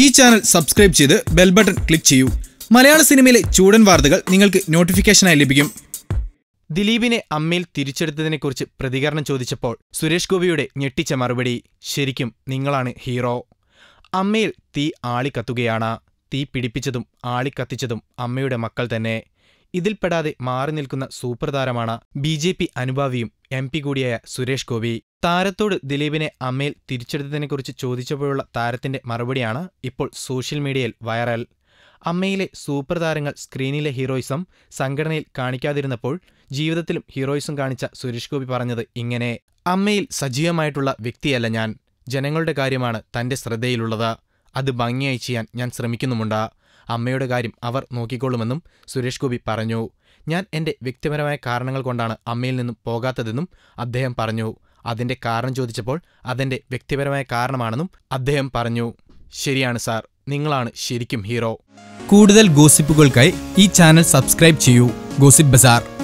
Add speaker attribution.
Speaker 1: ഈ channel subscribe ചെയ്ത് bell button click ചെയ്യൂ മലയാള സിനിമയിലെ ചൂടൻ വാർത്തകൾ നിങ്ങൾക്ക് നോട്ടിഫിക്കേഷനായി ലഭിക്കും
Speaker 2: ദിലീപിനെ അമ്മയിൽ തിരിച്ചെടുത്തതിനെക്കുറിച്ച് പ്രതികരണം ചോദിച്ചപ്പോൾ സുരേഷ് ഗോപിയുടെ ഞെട്ടിച്ച മറുപടി ശരിക്കും നിങ്ങളാണ് ഹീറോ അമ്മയിൽ തീ ആളിക്കത്തുകയാണ് തീ പിടിപ്പിച്ചതും ആളിക്കത്തിച്ചതും അമ്മയുടെ മക്കൾ തന്നെ ഇതിൽപ്പെടാതെ മാറി നിൽക്കുന്ന സൂപ്പർതാരമാണ് ബി ജെ പി അനുഭാവിയും എം പി കൂടിയായ സുരേഷ് ഗോപി താരത്തോട് ദിലീപിനെ അമ്മയിൽ തിരിച്ചെടുത്തതിനെക്കുറിച്ച് ചോദിച്ചപ്പോഴുള്ള താരത്തിന്റെ മറുപടിയാണ് ഇപ്പോൾ സോഷ്യൽ മീഡിയയിൽ വൈറൽ അമ്മയിലെ സൂപ്പർ താരങ്ങൾ സ്ക്രീനിലെ ഹീറോയിസം സംഘടനയിൽ കാണിക്കാതിരുന്നപ്പോൾ ജീവിതത്തിലും ഹീറോയിസം കാണിച്ച സുരേഷ് ഗോപി പറഞ്ഞത് ഇങ്ങനെ അമ്മയിൽ സജീവമായിട്ടുള്ള വ്യക്തിയല്ല ഞാൻ ജനങ്ങളുടെ കാര്യമാണ് തന്റെ ശ്രദ്ധയിലുള്ളത് അത് ഭംഗിയായി ചെയ്യാൻ ഞാൻ ശ്രമിക്കുന്നുമുണ്ട് അമ്മയുടെ കാര്യം അവർ നോക്കിക്കൊള്ളുമെന്നും സുരേഷ് ഗോപി പറഞ്ഞു ഞാൻ എൻ്റെ വ്യക്തിപരമായ കാരണങ്ങൾ കൊണ്ടാണ് അമ്മയിൽ നിന്നും പോകാത്തതെന്നും അദ്ദേഹം പറഞ്ഞു അതിന്റെ കാരണം ചോദിച്ചപ്പോൾ അതിന്റെ വ്യക്തിപരമായ കാരണമാണെന്നും അദ്ദേഹം പറഞ്ഞു ശരിയാണ് സാർ നിങ്ങളാണ് ശരിക്കും ഹീറോ
Speaker 3: കൂടുതൽ ഗോസിപ്പുകൾക്കായി ഈ ചാനൽ സബ്സ്ക്രൈബ് ചെയ്യൂ ഗോസിപ്പ് ബസാർ